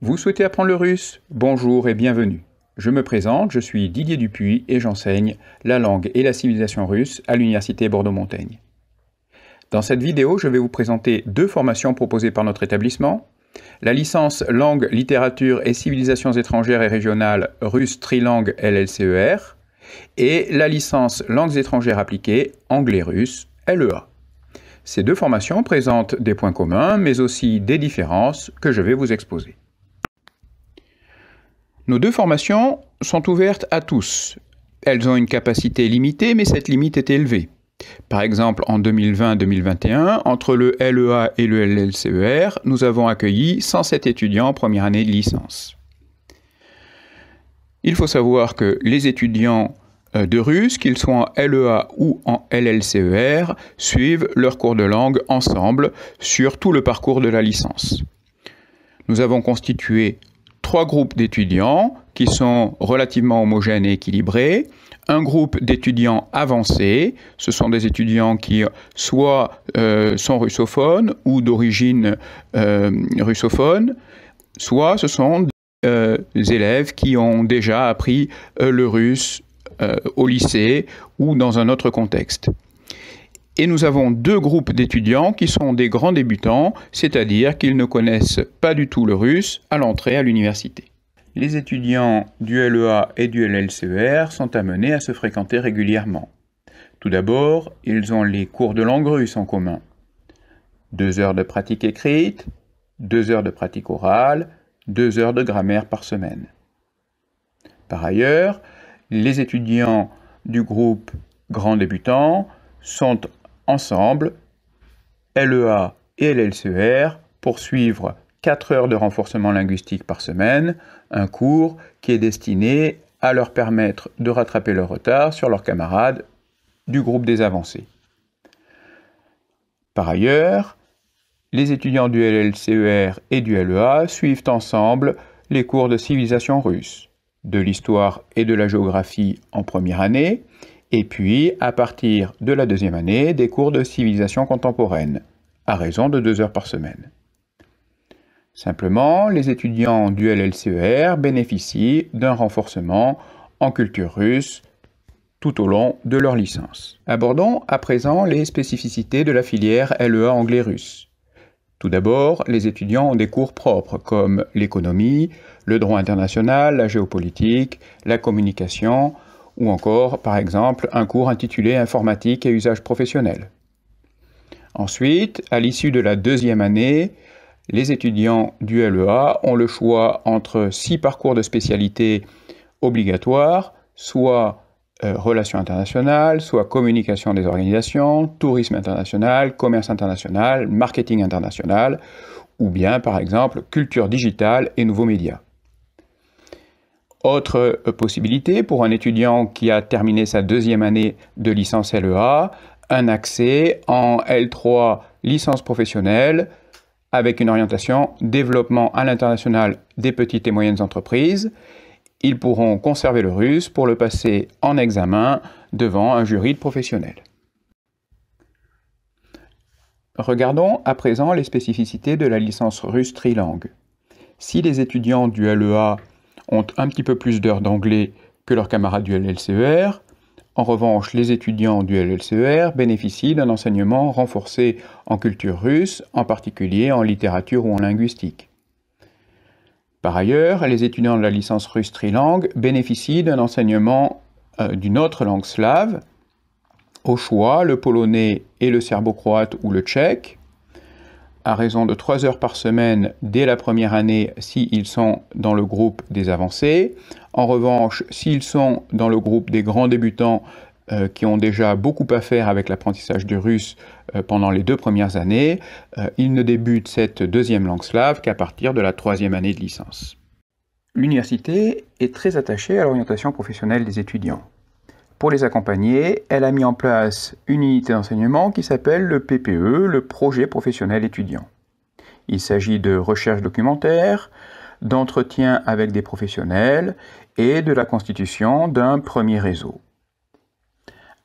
Vous souhaitez apprendre le russe Bonjour et bienvenue. Je me présente, je suis Didier Dupuis et j'enseigne la langue et la civilisation russe à l'Université Bordeaux-Montaigne. Dans cette vidéo, je vais vous présenter deux formations proposées par notre établissement, la licence Langue, Littérature et Civilisations étrangères et régionales russe trilangue LLCER et la licence Langues étrangères appliquées anglais-russe LEA. Ces deux formations présentent des points communs mais aussi des différences que je vais vous exposer. Nos deux formations sont ouvertes à tous. Elles ont une capacité limitée mais cette limite est élevée. Par exemple, en 2020-2021, entre le LEA et le LLCER, nous avons accueilli 107 étudiants en première année de licence. Il faut savoir que les étudiants euh, de russe, qu'ils soient en LEA ou en LLCER, suivent leur cours de langue ensemble sur tout le parcours de la licence. Nous avons constitué trois groupes d'étudiants qui sont relativement homogènes et équilibrés, un groupe d'étudiants avancés. Ce sont des étudiants qui soit euh, sont russophones ou d'origine euh, russophone, soit ce sont euh, des élèves qui ont déjà appris le russe au lycée ou dans un autre contexte. Et nous avons deux groupes d'étudiants qui sont des grands débutants, c'est-à-dire qu'ils ne connaissent pas du tout le russe à l'entrée à l'université les étudiants du LEA et du LLCER sont amenés à se fréquenter régulièrement. Tout d'abord, ils ont les cours de langue russe en commun. Deux heures de pratique écrite, deux heures de pratique orale, deux heures de grammaire par semaine. Par ailleurs, les étudiants du groupe grand Débutants sont ensemble LEA et LLCER pour suivre 4 heures de renforcement linguistique par semaine, un cours qui est destiné à leur permettre de rattraper leur retard sur leurs camarades du groupe des avancés. Par ailleurs, les étudiants du LLCER et du LEA suivent ensemble les cours de civilisation russe, de l'histoire et de la géographie en première année, et puis, à partir de la deuxième année, des cours de civilisation contemporaine, à raison de deux heures par semaine. Simplement, les étudiants du LLCER bénéficient d'un renforcement en culture russe tout au long de leur licence. Abordons à présent les spécificités de la filière LEA anglais-russe. Tout d'abord, les étudiants ont des cours propres comme l'économie, le droit international, la géopolitique, la communication ou encore, par exemple, un cours intitulé Informatique et usage professionnel. Ensuite, à l'issue de la deuxième année, les étudiants du LEA ont le choix entre six parcours de spécialité obligatoires, soit euh, relations internationales, soit communication des organisations, tourisme international, commerce international, marketing international, ou bien par exemple culture digitale et nouveaux médias. Autre euh, possibilité pour un étudiant qui a terminé sa deuxième année de licence LEA, un accès en L3 licence professionnelle, avec une orientation développement à l'international des petites et moyennes entreprises. Ils pourront conserver le russe pour le passer en examen devant un jury de professionnels. Regardons à présent les spécificités de la licence russe trilangue. Si les étudiants du LEA ont un petit peu plus d'heures d'anglais que leurs camarades du LLCER, en revanche, les étudiants du LLCER bénéficient d'un enseignement renforcé en culture russe, en particulier en littérature ou en linguistique. Par ailleurs, les étudiants de la licence russe trilangue bénéficient d'un enseignement euh, d'une autre langue slave, au choix le polonais et le serbo-croate ou le tchèque, à raison de 3 heures par semaine dès la première année s'ils sont dans le groupe des avancés. En revanche, s'ils sont dans le groupe des grands débutants euh, qui ont déjà beaucoup à faire avec l'apprentissage du russe euh, pendant les deux premières années, euh, ils ne débutent cette deuxième langue slave qu'à partir de la troisième année de licence. L'université est très attachée à l'orientation professionnelle des étudiants. Pour les accompagner, elle a mis en place une unité d'enseignement qui s'appelle le PPE, le projet professionnel étudiant. Il s'agit de recherche documentaire, d'entretien avec des professionnels et de la constitution d'un premier réseau.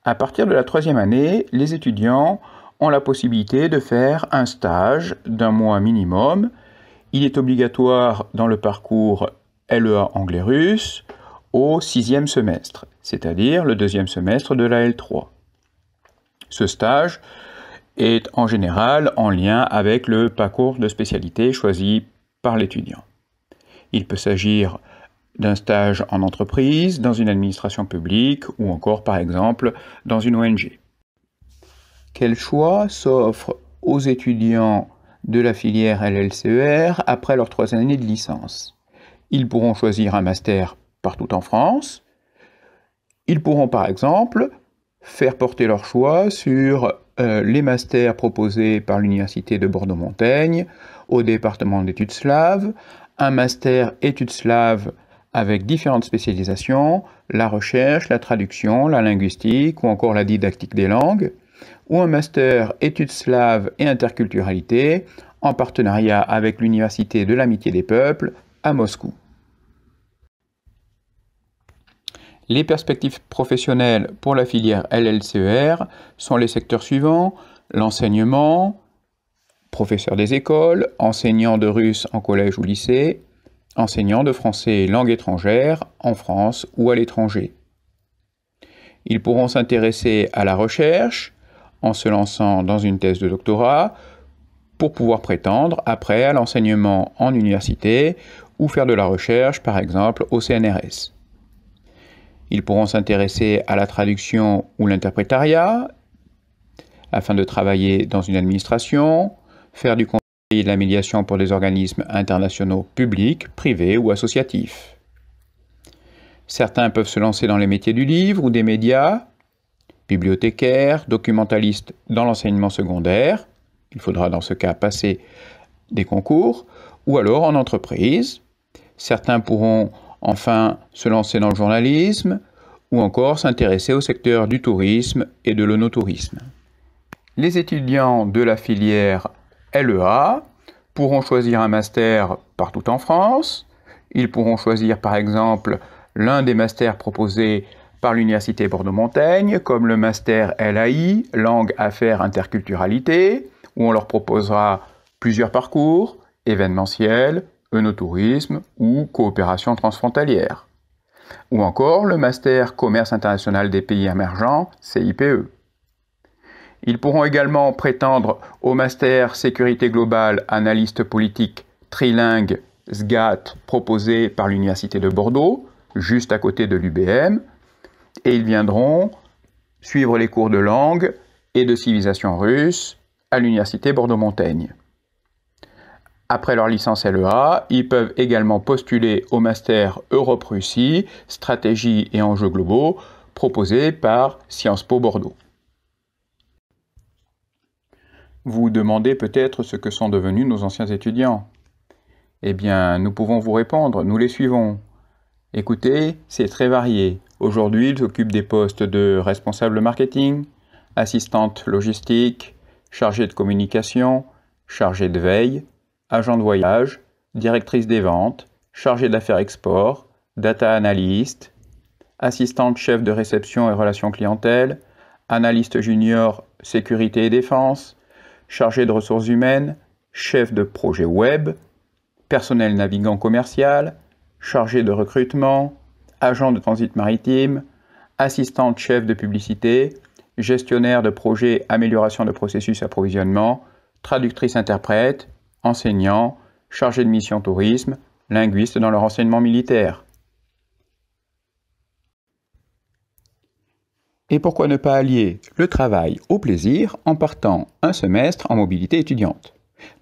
À partir de la troisième année, les étudiants ont la possibilité de faire un stage d'un mois minimum. Il est obligatoire dans le parcours LEA anglais-russe au sixième semestre, c'est-à-dire le deuxième semestre de la L3. Ce stage est en général en lien avec le parcours de spécialité choisi par l'étudiant. Il peut s'agir d'un stage en entreprise, dans une administration publique ou encore par exemple dans une ONG. Quel choix s'offre aux étudiants de la filière LLCER après leurs trois années de licence Ils pourront choisir un master partout en France. Ils pourront par exemple faire porter leur choix sur euh, les masters proposés par l'Université de Bordeaux-Montaigne au département d'études slaves, un master études slaves avec différentes spécialisations, la recherche, la traduction, la linguistique ou encore la didactique des langues, ou un master études slaves et interculturalité en partenariat avec l'Université de l'Amitié des Peuples à Moscou. Les perspectives professionnelles pour la filière LLCER sont les secteurs suivants l'enseignement, professeur des écoles, enseignant de russe en collège ou lycée, enseignant de français et langue étrangère en France ou à l'étranger. Ils pourront s'intéresser à la recherche en se lançant dans une thèse de doctorat pour pouvoir prétendre après à l'enseignement en université ou faire de la recherche par exemple au CNRS. Ils pourront s'intéresser à la traduction ou l'interprétariat, afin de travailler dans une administration, faire du conseil et de la médiation pour des organismes internationaux publics, privés ou associatifs. Certains peuvent se lancer dans les métiers du livre ou des médias, bibliothécaires, documentalistes dans l'enseignement secondaire, il faudra dans ce cas passer des concours, ou alors en entreprise. Certains pourront enfin se lancer dans le journalisme, ou encore s'intéresser au secteur du tourisme et de l'onotourisme. Les étudiants de la filière LEA pourront choisir un master partout en France. Ils pourront choisir par exemple l'un des masters proposés par l'Université Bordeaux-Montaigne, comme le master LAI, langue, affaires, interculturalité, où on leur proposera plusieurs parcours, événementiels, tourisme ou coopération transfrontalière, ou encore le master commerce international des pays émergents, CIPE. Ils pourront également prétendre au master sécurité globale analyste politique trilingue SGAT proposé par l'Université de Bordeaux, juste à côté de l'UBM, et ils viendront suivre les cours de langue et de civilisation russe à l'Université Bordeaux-Montaigne. Après leur licence LEA, ils peuvent également postuler au master Europe-Russie, stratégie et enjeux globaux, proposé par Sciences Po Bordeaux. Vous demandez peut-être ce que sont devenus nos anciens étudiants. Eh bien, nous pouvons vous répondre, nous les suivons. Écoutez, c'est très varié. Aujourd'hui, ils occupent des postes de responsable marketing, assistante logistique, chargé de communication, chargé de veille, agent de voyage, directrice des ventes, chargée d'affaires export, data analyst, assistante chef de réception et relations clientèle, analyste junior sécurité et défense, chargée de ressources humaines, chef de projet web, personnel navigant commercial, chargé de recrutement, agent de transit maritime, assistante chef de publicité, gestionnaire de projet amélioration de processus approvisionnement, traductrice interprète, enseignants, chargés de mission tourisme, linguistes dans leur enseignement militaire. Et pourquoi ne pas allier le travail au plaisir en partant un semestre en mobilité étudiante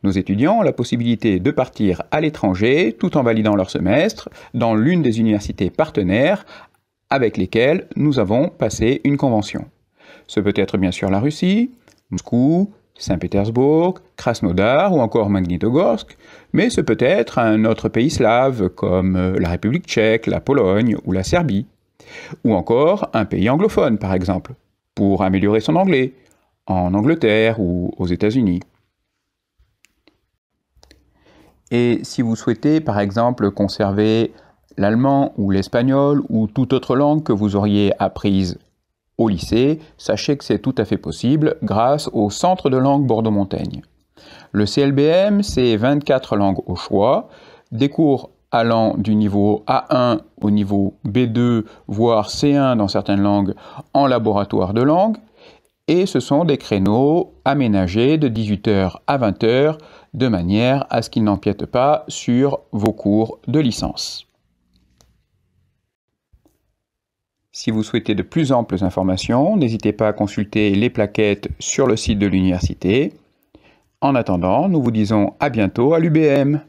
Nos étudiants ont la possibilité de partir à l'étranger tout en validant leur semestre dans l'une des universités partenaires avec lesquelles nous avons passé une convention. Ce peut être bien sûr la Russie, Moscou, Saint-Pétersbourg, Krasnodar ou encore Magnitogorsk, mais ce peut être un autre pays slave comme euh, la République tchèque, la Pologne ou la Serbie, ou encore un pays anglophone par exemple, pour améliorer son anglais, en Angleterre ou aux États-Unis. Et si vous souhaitez par exemple conserver l'allemand ou l'espagnol ou toute autre langue que vous auriez apprise au lycée, sachez que c'est tout à fait possible grâce au Centre de langue Bordeaux-Montaigne. Le CLBM, c'est 24 langues au choix, des cours allant du niveau A1 au niveau B2, voire C1 dans certaines langues, en laboratoire de langue, et ce sont des créneaux aménagés de 18h à 20h, de manière à ce qu'ils n'empiètent pas sur vos cours de licence. Si vous souhaitez de plus amples informations, n'hésitez pas à consulter les plaquettes sur le site de l'université. En attendant, nous vous disons à bientôt à l'UBM.